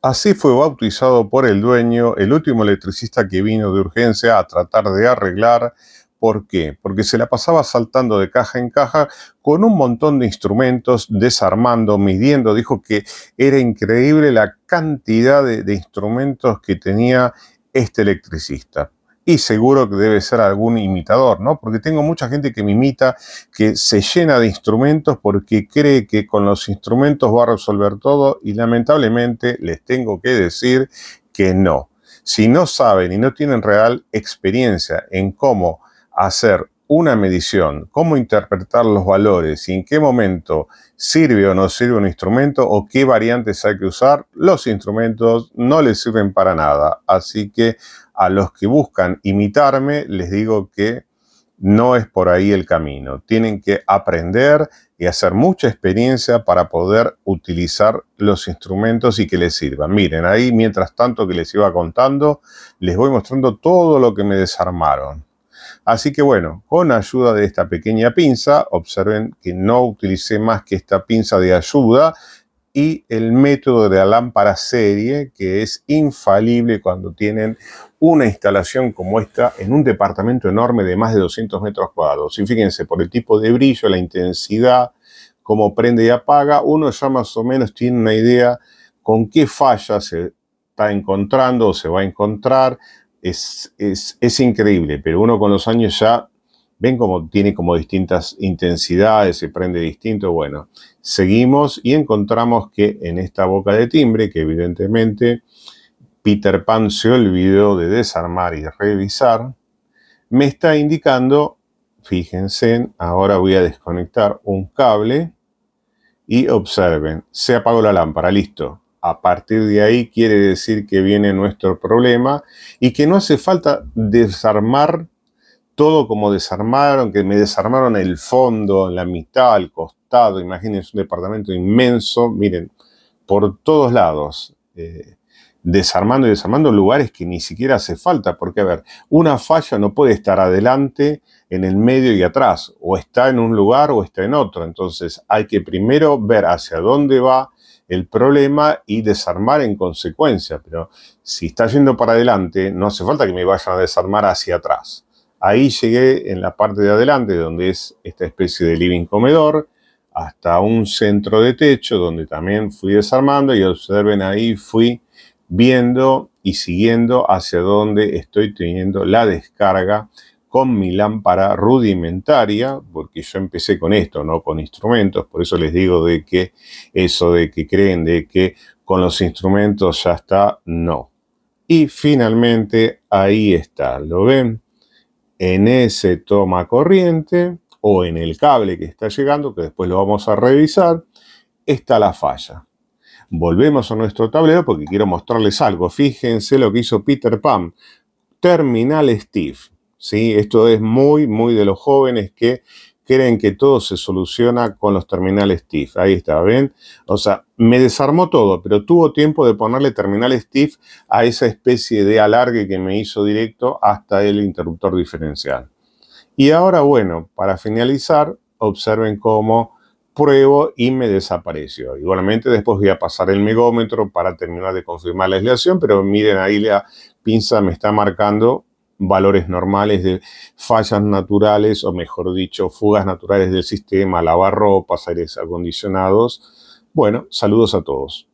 Así fue bautizado por el dueño, el último electricista que vino de urgencia a tratar de arreglar. ¿Por qué? Porque se la pasaba saltando de caja en caja con un montón de instrumentos, desarmando, midiendo. Dijo que era increíble la cantidad de, instrumentos que tenía este electricista y seguro que debe ser algún imitador, ¿no? Porque tengo mucha gente que me imita, que se llena de instrumentos porque cree que con los instrumentos va a resolver todo y lamentablemente les tengo que decir que no. Si no saben y no tienen real experiencia en cómo hacer una medición, cómo interpretar los valores y en qué momento sirve o no sirve un instrumento o qué variantes hay que usar, los instrumentos no les sirven para nada. Así que a los que buscan imitarme, les digo que no es por ahí el camino. Tienen que aprender y hacer mucha experiencia para poder utilizar los instrumentos y que les sirvan. Miren, ahí mientras tanto que les iba contando, les voy mostrando todo lo que me desarmaron. Así que bueno, con ayuda de esta pequeña pinza, observen que no utilicé más que esta pinza de ayuda y el método de la lámpara serie, que es infalible cuando tienen una instalación como esta en un departamento enorme de más de 200 metros cuadrados. Y fíjense, por el tipo de brillo, la intensidad, cómo prende y apaga, uno ya más o menos tiene una idea con qué falla se está encontrando o se va a encontrar, es, increíble, pero uno con los años ya ven como tiene como distintas intensidades, se prende distinto. Bueno, seguimos y encontramos que en esta boca de timbre, que evidentemente Peter Pan se olvidó de desarmar y revisar, me está indicando, fíjense, ahora voy a desconectar un cable y observen, se apagó la lámpara, listo. A partir de ahí quiere decir que viene nuestro problema y que no hace falta desarmar todo como desarmaron, que me desarmaron el fondo, la mitad, el costado, imagínense un departamento inmenso, miren, por todos lados, eh, desarmando y desarmando lugares que ni siquiera hace falta, porque a ver, una falla no puede estar adelante, en el medio y atrás, o está en un lugar o está en otro, entonces hay que primero ver hacia dónde va, el problema y desarmar en consecuencia. Pero si está yendo para adelante, no hace falta que me vayan a desarmar hacia atrás. Ahí llegué en la parte de adelante, donde es esta especie de living comedor, hasta un centro de techo, donde también fui desarmando y observen ahí fui viendo y siguiendo hacia donde estoy teniendo la descarga con mi lámpara rudimentaria, porque yo empecé con esto, no con instrumentos, por eso les digo de que eso de que creen de que con los instrumentos ya está, no. Y finalmente ahí está, ¿lo ven? En ese toma corriente o en el cable que está llegando, que después lo vamos a revisar, está la falla. Volvemos a nuestro tablero porque quiero mostrarles algo. Fíjense lo que hizo Peter Pan, Terminal Steve esto es muy, muy de los jóvenes que creen que todo se soluciona con los terminales TIFF. Ahí está, ¿ven? O sea, me desarmó todo, pero tuvo tiempo de ponerle terminales TIFF a esa especie de alargue que me hizo directo hasta el interruptor diferencial. Y ahora, bueno, para finalizar, observen cómo pruebo y me desapareció. Igualmente después voy a pasar el megómetro para terminar de confirmar la aislación, pero miren ahí la pinza me está marcando valores normales de fallas naturales, o mejor dicho, fugas naturales del sistema, lavar ropas, aires acondicionados. Bueno, saludos a todos.